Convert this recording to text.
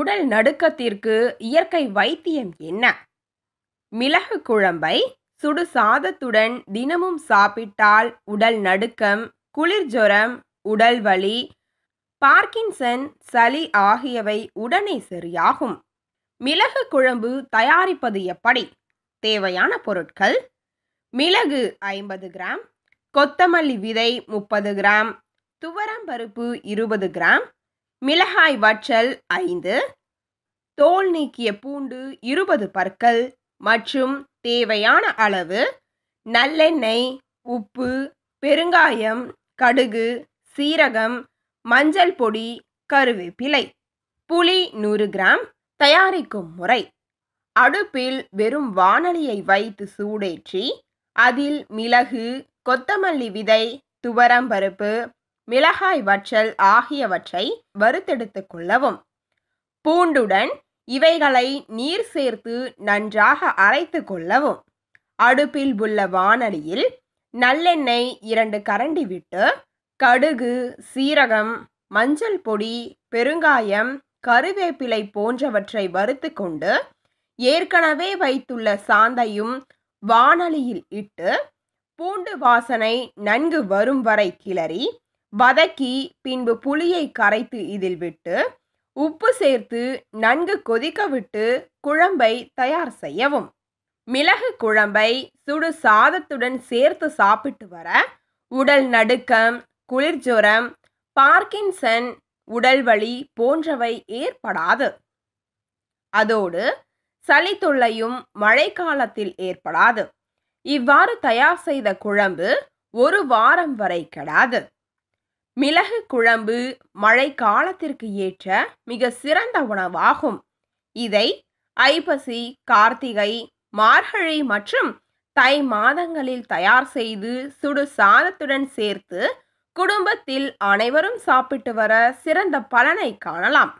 உடல் நடுக்கத்திற்கு இயற்கை வைத்தியம் என்ன மிளகு குழம்பை சுடு சாதத்துடன் தினமும் சாப்பிட்டால் உடல் நடுக்கம் குளிர் ஜொரம் உடல் வலி பார்க்கின்சன் சளி ஆகியவை உடனே சரியாகும் மிளகு குழம்பு தயாரிப்பது எப்படி தேவையான பொருட்கள் மிளகு ஐம்பது கிராம் கொத்தமல்லி விதை முப்பது கிராம் துவரம்பருப்பு இருபது கிராம் மிளகாய் வற்றல் ஐந்து தோல் நீக்கிய பூண்டு இருபது பற்கள் மற்றும் தேவையான அளவு நல்லெண்ணெய் உப்பு பெருங்காயம் கடுகு சீரகம் மஞ்சள் பொடி கருவேப்பிலை புளி நூறு கிராம் தயாரிக்கும் முறை அடுப்பில் வெறும் வானலியை வைத்து சூடேற்றி அதில் மிளகு கொத்தமல்லி விதை துவரம்பருப்பு மிளகாய் வற்றல் ஆகியவற்றை வறுத்தெடுத்து கொள்ளவும் பூண்டுடன் இவைகளை நீர் சேர்த்து நன்றாக அரைத்து கொள்ளவும் அடுப்பில் உள்ள வானலியில் நல்லெண்ணெய் இரண்டு கரண்டி விட்டு கடுகு சீரகம் மஞ்சள் பொடி பெருங்காயம் கருவேப்பிலை போன்றவற்றை வறுத்து கொண்டு ஏற்கனவே வைத்துள்ள சாந்தையும் வானலியில் இட்டு பூண்டு வாசனை நன்கு வரும் வரை கிளறி வதக்கி பின்பு புளியை கரைத்து இதில் விட்டு உப்பு சேர்த்து நன்கு கொதிக்க விட்டு குழம்பை தயார் செய்யவும் மிளகு குழம்பை சுடு சாதத்துடன் சேர்த்து சாப்பிட்டு வர உடல் நடுக்கம் குளிர்ஜுரம் பார்க்கின்சன் உடல்வலி போன்றவை ஏற்படாது அதோடு சளி தொல்லையும் மழைக்காலத்தில் ஏற்படாது இவ்வாறு தயார் செய்த குழம்பு ஒரு வாரம் வரை கெடாது மிளகு குழம்பு மழை காலத்திற்கு ஏற்ற மிக சிறந்த உணவாகும் இதை ஐப்பசி கார்த்திகை மார்கழி மற்றும் தை மாதங்களில் தயார் செய்து சுடு சாதத்துடன் சேர்த்து குடும்பத்தில் அனைவரும் சாப்பிட்டு வர சிறந்த பலனை காணலாம்